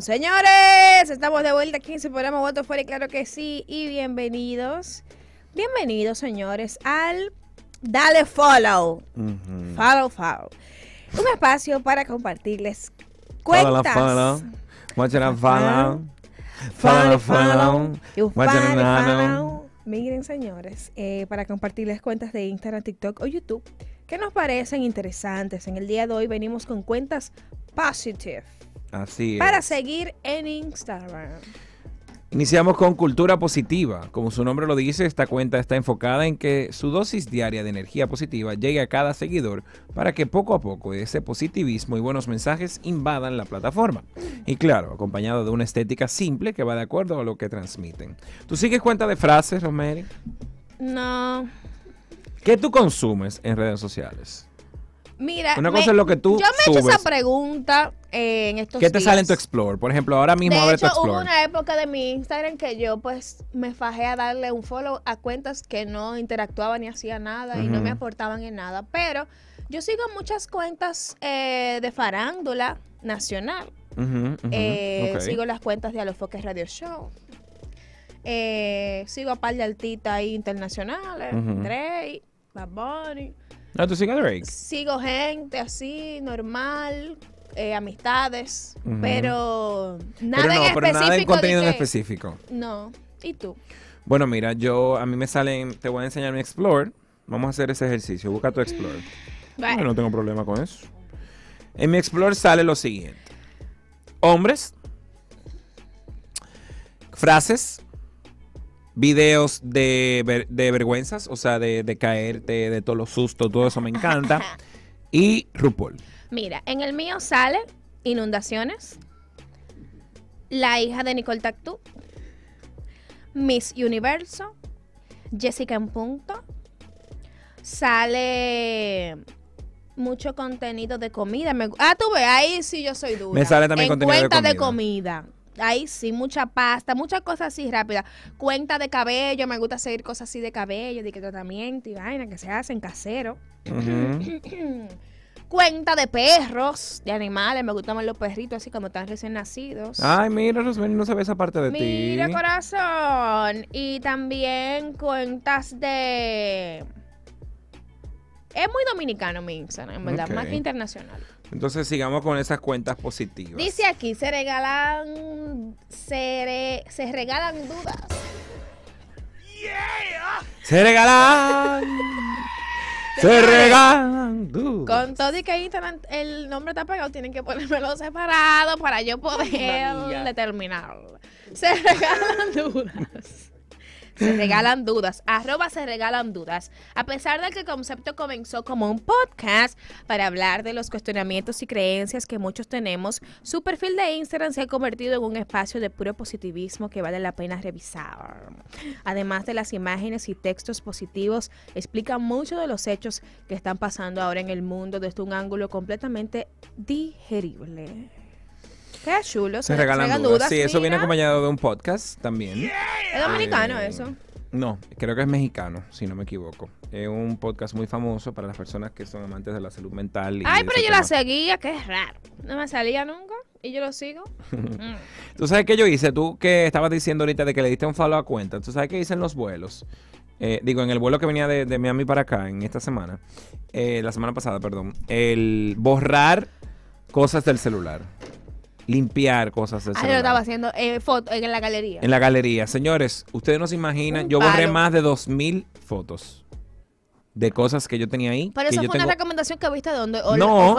Señores, estamos de vuelta aquí en su programa Voto Fuera y claro que sí. Y bienvenidos, bienvenidos señores al Dale Follow. Follow, follow. Un espacio para compartirles cuentas. Follow, follow. follow. Follow, follow. Miren señores, eh, para compartirles cuentas de Instagram, TikTok o YouTube nos parecen interesantes. En el día de hoy venimos con cuentas positive. Así Para seguir en Instagram. Iniciamos con Cultura Positiva. Como su nombre lo dice, esta cuenta está enfocada en que su dosis diaria de energía positiva llegue a cada seguidor para que poco a poco ese positivismo y buenos mensajes invadan la plataforma. Y claro, acompañado de una estética simple que va de acuerdo a lo que transmiten. ¿Tú sigues cuenta de frases, Rosemary? No. ¿Qué tú consumes en redes sociales? Mira, una cosa es lo que tú. Yo me he esa pregunta eh, en estos ¿Qué te sale en tu Explore? Por ejemplo, ahora mismo a ver tu Explore. Hubo una época de mi Instagram que yo, pues, me fajé a darle un follow a cuentas que no interactuaban ni hacía nada y no me aportaban en nada. Pero yo sigo muchas cuentas eh, de farándula nacional. Eh, sigo las cuentas de Alofoque Radio Show. sigo a par de altitas internacionales, Trey. Bad Bunny. No, tú sigues Drake. Sigo gente así, normal, eh, amistades, pero nada pero no, en pero Nada en contenido en específico. No. ¿Y tú? Bueno, mira, yo a mí me salen, te voy a enseñar mi Explore. Vamos a hacer ese ejercicio. Busca tu Explore. Bueno, no tengo problema con eso. En mi Explore sale lo siguiente: hombres, frases, videos de, vergüenzas, o sea, de, caerte, de todos los sustos, todo eso me encanta. y RuPaul. Mira, en el mío sale Inundaciones, la hija de Nicole Tactú, Miss Universo, Jessica en punto. Sale mucho contenido de comida. Me, ah, tú ves, ahí sí yo soy dura. Me sale también contenido de comida. de comida ahí sí, mucha pasta, muchas cosas así rápidas. Cuenta de cabello, me gusta seguir cosas así de cabello, de que tratamiento y vaina que se hacen casero. Cuenta de perros, de animales, me gustan los perritos así como están recién nacidos. Ay, mira, Rosemary, no ve esa parte de ti. Mira, corazón. Y también cuentas de es muy dominicano mi Instagram, en verdad, más que internacional. Entonces sigamos con esas cuentas positivas. Dice aquí, se regalan, se, regalan dudas. Yeah. Se regalan. se regalan dudas. Con todo y que Instagram el nombre está pegado, tienen que ponérmelo separado para yo poder determinarlo. Se regalan dudas. Se regalan dudas. Arroba se regalan dudas. A pesar de que el concepto comenzó como un podcast para hablar de los cuestionamientos y creencias que muchos tenemos, su perfil de Instagram se ha convertido en un espacio de puro positivismo que vale la pena revisar. Además de las imágenes y textos positivos, explica muchos de los hechos que están pasando ahora en el mundo desde un ángulo completamente digerible. Qué chulo. Se, regalan, dudas. Sí, eso viene acompañado de un podcast también. Yeah. ¿Es dominicano eso? No, creo que es mexicano, si no me equivoco. Es un podcast muy famoso para las personas que son amantes de la salud mental. Ay, pero yo la seguía, que es raro. No me salía nunca y yo lo sigo. Tú sabes qué yo hice, tú que estabas diciendo ahorita de que le diste un follow a cuenta. Tú sabes qué hice en los vuelos. Eh, digo, en el vuelo que venía de, Miami para acá, en esta semana, eh, la semana pasada, perdón, el borrar cosas del celular limpiar cosas. Del lo ah, estaba haciendo eh, foto, en la galería. En la galería. Señores, ustedes no se imaginan, yo borré más de 2.000 fotos de cosas que yo tenía ahí. Pero eso fue una recomendación que viste de donde. no,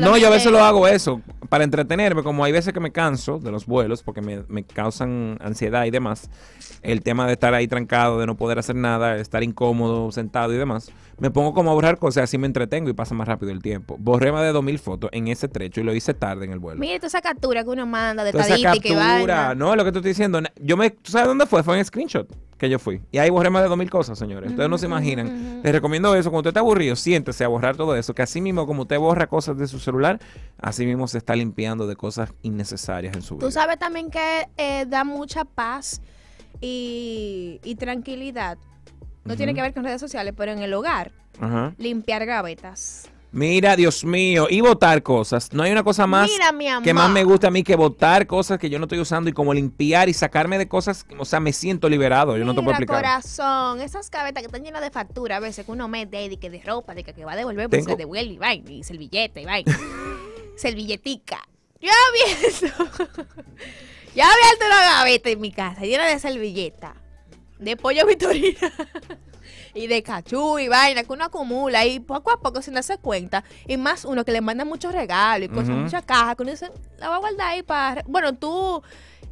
no, yo a veces lo hago eso para entretenerme. Como hay veces que me canso de los vuelos porque me, causan ansiedad y demás. El tema de estar ahí trancado, de no poder hacer nada, estar incómodo, sentado y demás. Me pongo como a borrar cosas, así me entretengo y pasa más rápido el tiempo. Borré más de 2000 fotos en ese trecho y lo hice tarde en el vuelo. Mira, toda esa captura que uno manda de toda esa captura, y que No, lo que te estoy diciendo. Yo me, ¿Tú sabes dónde fue? Fue en screenshot que yo fui. Y ahí borré más de mil cosas, señores. Ustedes no se imaginan. Les recomiendo eso. Cuando usted está aburrido, siéntese a borrar todo eso. Que así mismo, como usted borra cosas de su celular, así mismo se está limpiando de cosas innecesarias en su vida. Tú sabes también que eh, da mucha paz y, tranquilidad. No tiene que ver con redes sociales, pero en el hogar, limpiar gavetas. Mira, Dios mío, y votar cosas. No hay una cosa más que más me gusta a mí que votar cosas que yo no estoy usando y como limpiar y sacarme de cosas. O sea, me siento liberado. Yo no te puedo explicar. corazón, esas gavetas que están llenas de factura a veces que uno mete de, que de ropa, de que, va a devolver, porque se devuelve y va y servilleta y va, Servilletica. Yo había yo había una gaveta en mi casa llena de servilleta, de pollo vitorina y de cachú y vaina que uno acumula y poco a poco sin darse cuenta. Y más uno que le manda muchos regalos y cosas, uh muchas cajas, que uno dice, la va a guardar ahí para... Bueno, tú...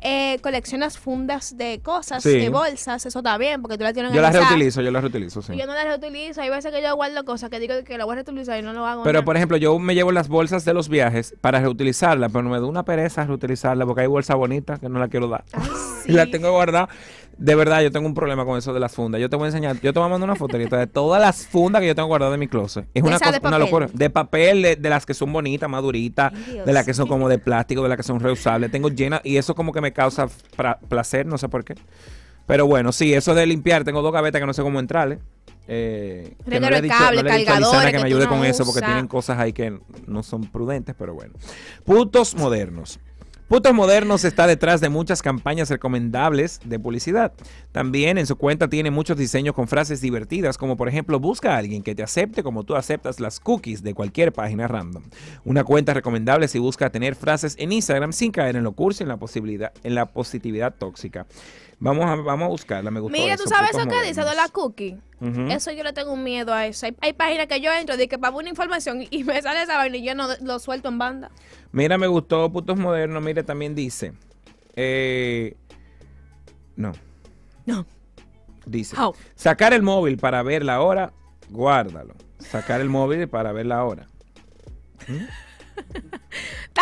Eh, coleccionas fundas de cosas, de bolsas, eso está bien, porque tú las tienes Yo las reutilizo, yo las reutilizo, sí. Yo no las reutilizo, hay veces que yo guardo cosas que digo que las voy a reutilizar y no lo hago. Pero, por ejemplo, yo me llevo las bolsas de los viajes para reutilizarlas, pero me da una pereza reutilizarlas porque hay bolsas bonitas que no la quiero dar. y la tengo guardada de verdad, yo tengo un problema con eso de las fundas. Yo te voy a enseñar, yo te voy a mandar una foterita de todas las fundas que yo tengo guardadas en mi closet. Es una, cosa, locura. De papel, de, las que son bonitas, maduritas, de las que son como de plástico, de las que son reusables. Tengo llenas y eso como que me causa placer, no sé por qué. Pero bueno, sí, eso de limpiar, tengo dos gavetas que no sé cómo entrarle. Eh, que no le cable, que, me ayude con eso porque tienen cosas ahí que no son prudentes, pero bueno. Puntos modernos. Putos Modernos está detrás de muchas campañas recomendables de publicidad. También en su cuenta tiene muchos diseños con frases divertidas, como por ejemplo, busca a alguien que te acepte como tú aceptas las cookies de cualquier página random. Una cuenta recomendable si busca tener frases en Instagram sin caer en lo cursi en la posibilidad en la positividad tóxica. Vamos a, vamos a buscarla, me gusta. Mira, tú sabes eso que dice de la cookie. Eso yo le tengo miedo a eso. Hay, páginas que yo entro de que para una información y me sale esa vaina y yo no lo suelto en banda. Mira, me gustó Putos Modernos. Mira, también dice. Eh, no. No. Dice. Sacar el móvil para ver la hora, guárdalo. Sacar el móvil para ver la hora. ¿Mm?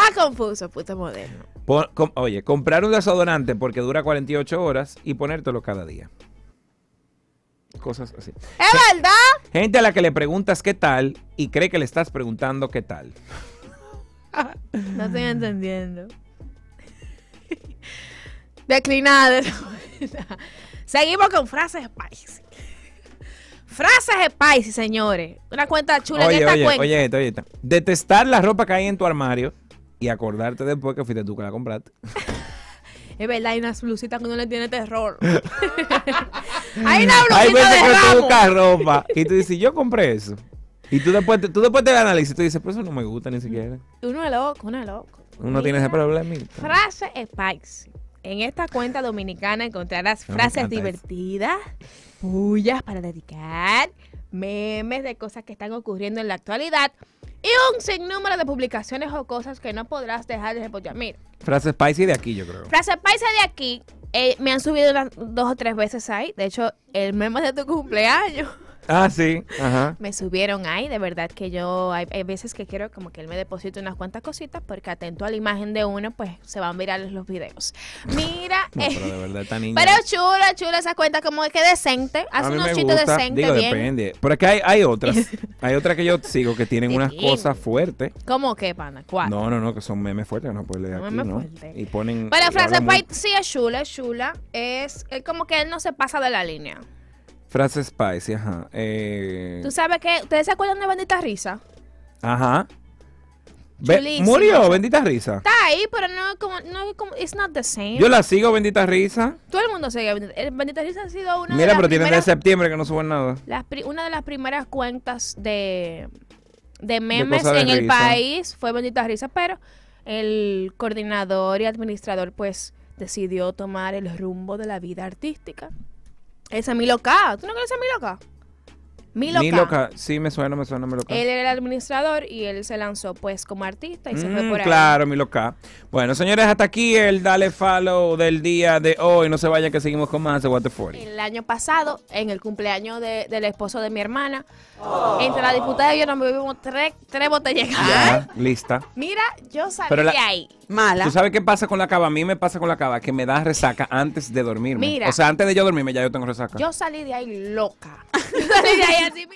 Está confuso, puto moderno. oye, comprar un desodorante porque dura 48 horas y ponértelo cada día. Cosas así. ¡Es verdad! Gente a la que le preguntas qué tal y cree que le estás preguntando qué tal. No estoy entendiendo. Declinada. Seguimos con frases spicy. Frases spicy, señores. Una cuenta chula en esta oye, cuenta. oye, oye, Detestar la ropa que hay en tu armario y acordarte después que fuiste tú que la compraste. es verdad, hay unas blusitas que uno le tiene terror. hay una blusita Hay veces de que tú ropa y tú dices, yo compré eso. Y tú después, te, tú después te analizas y tú dices, pero eso no me gusta ni siquiera. Uno es loco, uno es loco. Uno tiene ese problema. Frase spicy. En esta cuenta dominicana encontrarás frases divertidas, pullas para dedicar, memes de cosas que están ocurriendo en la actualidad y un sinnúmero de publicaciones o cosas que no podrás dejar de reportear. Mira. Frase Spicy de aquí, yo creo. Frase Spicy de aquí. Eh, me han subido dos o tres veces ahí. De hecho, el meme de tu cumpleaños. Ah, sí. Me subieron ahí, de verdad que yo, hay, veces que quiero como que él me deposite unas cuantas cositas porque atento a la imagen de uno, pues se van a mirar los videos. Mira, no, pero eh, de verdad niña. Pero chula, chula esa cuenta, como que decente, hace unos chitos decente Digo, depende. Pero que hay, hay otras, hay otras que yo sigo que tienen unas cosas fuertes. ¿Cómo que, pana? ¿Cuál? No, no, no, que son memes fuertes, no puedes leer aquí, ¿no? Y ponen... Pero frase White sí es chula, Es chula. es como que él no se pasa de la línea. Frases Spicy, ajá. Eh, ¿Tú sabes qué? ¿Ustedes se acuerdan de Bendita Risa? Ajá. murió, Bendita Risa. Está ahí, pero no como, no como, it's not the same. Yo la sigo, Bendita Risa. Todo el mundo sigue eh, Bendita, Risa. ha sido una Mira, de las pero tienen de septiembre que no suben nada. una de las primeras cuentas de, memes en el país fue Bendita Risa, pero el coordinador y administrador pues decidió tomar el rumbo de la vida artística. Esa es mi Loca. ¿Tú no crees a mi Loca? Mi loca, Sí, me suena, me suena mi loca. Él era el administrador y él se lanzó pues como artista y se fue por ahí. Claro, mi loca Bueno, señores, hasta aquí el Dale Follow del día de hoy. No se vayan que seguimos con más de What the El año pasado, en el cumpleaños del esposo de mi hermana, entre la diputada y yo nos bebimos tres, tres botellas. Ya, lista. Mira, yo salí de ahí. Mala. ¿Tú sabes qué pasa con la cava? A mí me pasa con la cava que me da resaca antes de dormirme. O sea, antes de yo dormirme ya yo tengo resaca. Yo salí de ahí loca. así